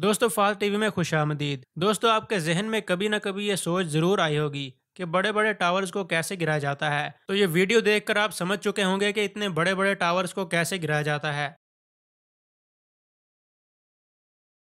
दोस्तों फाल टीवी में खुश आमदीद दोस्तों आपके जहन में कभी ना कभी ये सोच जरूर आई होगी कि बड़े बड़े टावर्स को कैसे गिराया जाता है तो ये वीडियो देखकर आप समझ चुके होंगे कि इतने बड़े बड़े टावर्स को कैसे गिराया जाता है